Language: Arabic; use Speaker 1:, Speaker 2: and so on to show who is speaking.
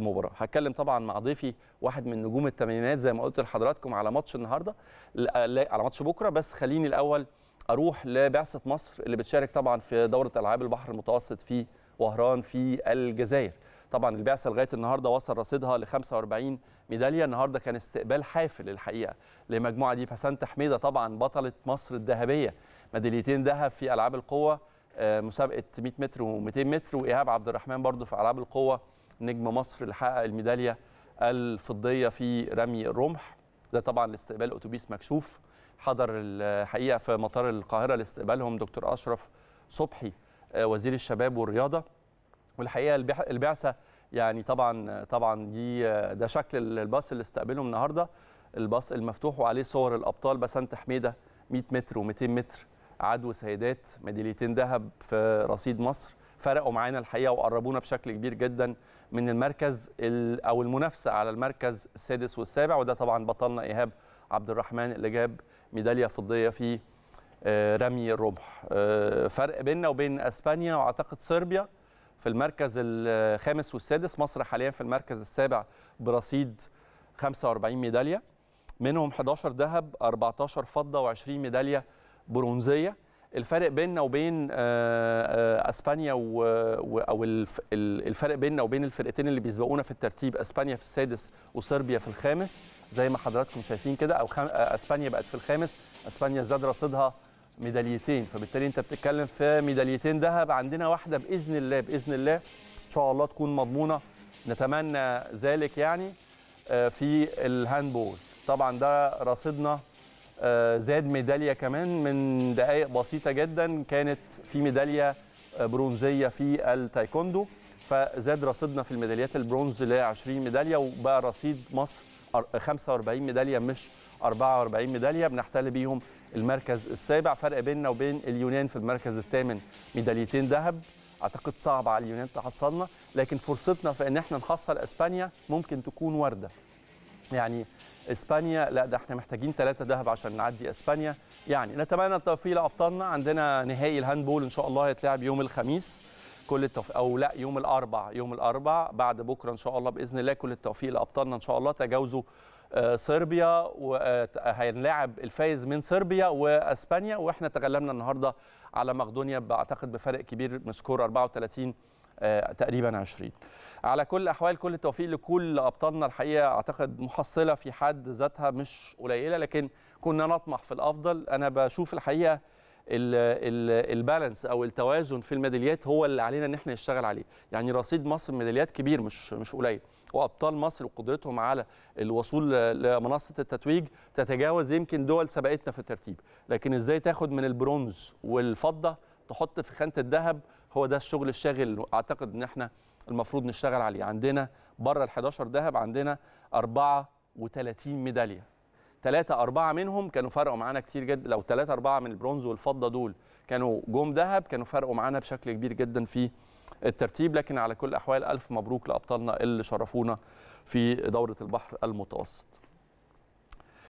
Speaker 1: المباراه هتكلم طبعا مع ضيفي واحد من نجوم الثمانينات زي ما قلت لحضراتكم على ماتش النهارده على ماتش بكره بس خليني الاول اروح لبعثه مصر اللي بتشارك طبعا في دوره العاب البحر المتوسط في وهران في الجزائر طبعا البعثه لغايه النهارده وصل رصيدها ل 45 ميداليه النهارده كان استقبال حافل الحقيقه للمجموعه دي حسان حميدة طبعا بطله مصر الذهبيه ميداليتين ذهب في العاب القوه آه، مسابقه 100 متر و200 متر وايهاب عبد الرحمن برضو في العاب القوه نجم مصر اللي حقق الميداليه الفضيه في رمي الرمح ده طبعا لاستقبال اتوبيس مكشوف حضر الحقيقه في مطار القاهره لاستقبالهم دكتور اشرف صبحي آه، وزير الشباب والرياضه والحقيقه البعثه يعني طبعا طبعا دي آه، ده شكل الباص اللي استقبلهم النهارده الباص المفتوح وعليه صور الابطال بسنت حميده 100 متر و200 متر عدو سيدات ميداليتين ذهب في رصيد مصر فرقوا معانا الحقيقه وقربونا بشكل كبير جدا من المركز او المنافسه على المركز السادس والسابع وده طبعا بطلنا ايهاب عبد الرحمن اللي جاب ميداليه فضيه في آه، رمي الرمح آه، فرق بيننا وبين اسبانيا واعتقد صربيا في المركز الخامس والسادس مصر حاليا في المركز السابع برصيد 45 ميداليه منهم 11 ذهب 14 فضه و20 ميداليه برونزيه الفرق بيننا وبين آه، آه، اسبانيا او الفرق بيننا وبين الفرقتين اللي بيسبقونا في الترتيب اسبانيا في السادس وصربيا في الخامس زي ما حضراتكم شايفين كده او خم... آه، اسبانيا بقت في الخامس اسبانيا زاد رصيدها ميداليتين فبالتالي انت بتتكلم في ميداليتين ذهب عندنا واحده باذن الله باذن الله ان شاء الله تكون مضمونه نتمنى ذلك يعني في الهاندبول طبعا ده رصيدنا آه، زاد ميداليه كمان من دقائق بسيطه جدا كانت في ميداليه آه، برونزيه في التايكوندو فزاد رصيدنا في الميداليات البرونز ل 20 ميداليه وبقى رصيد مصر 45 ميداليه مش 44 ميداليه بنحتل بيهم المركز السابع فرق بيننا وبين اليونان في المركز الثامن ميداليتين ذهب اعتقد صعب على اليونان تحصلنا لكن فرصتنا في ان احنا نحصل اسبانيا ممكن تكون ورده يعني اسبانيا لا ده احنا محتاجين ثلاثه ذهب عشان نعدي اسبانيا يعني نتمنى التوفيق لابطالنا عندنا نهائي الهاندبول ان شاء الله هيتلعب يوم الخميس كل التوفيق او لا يوم الاربع يوم الاربع بعد بكره ان شاء الله باذن الله كل التوفيق لابطالنا ان شاء الله تجاوزوا آه، صربيا وهنلاعب آه، الفايز من صربيا واسبانيا واحنا تغلبنا النهارده على مقدونيا بعتقد بفرق كبير من سكور 34 آه، تقريبا 20 على كل الاحوال كل التوفيق لكل ابطالنا الحقيقه اعتقد محصله في حد ذاتها مش قليله لكن كنا نطمح في الافضل انا بشوف الحقيقه البالانس او التوازن في الميداليات هو اللي علينا ان احنا نشتغل عليه يعني رصيد مصر ميداليات كبير مش مش قليل وابطال مصر وقدرتهم على الوصول لمنصه التتويج تتجاوز يمكن دول سبقتنا في الترتيب لكن ازاي تاخد من البرونز والفضه تحط في خانه الذهب هو ده الشغل الشاغل اعتقد ان احنا المفروض نشتغل عليه عندنا بره ال 11 ذهب عندنا 34 ميداليه ثلاثة أربعة منهم كانوا فرقوا معانا كتير جدا لو ثلاثة أربعة من البرونز والفضة دول كانوا جم ذهب كانوا فرقوا معانا بشكل كبير جدا في الترتيب لكن على كل الأحوال ألف مبروك لأبطالنا اللي شرفونا في دورة البحر المتوسط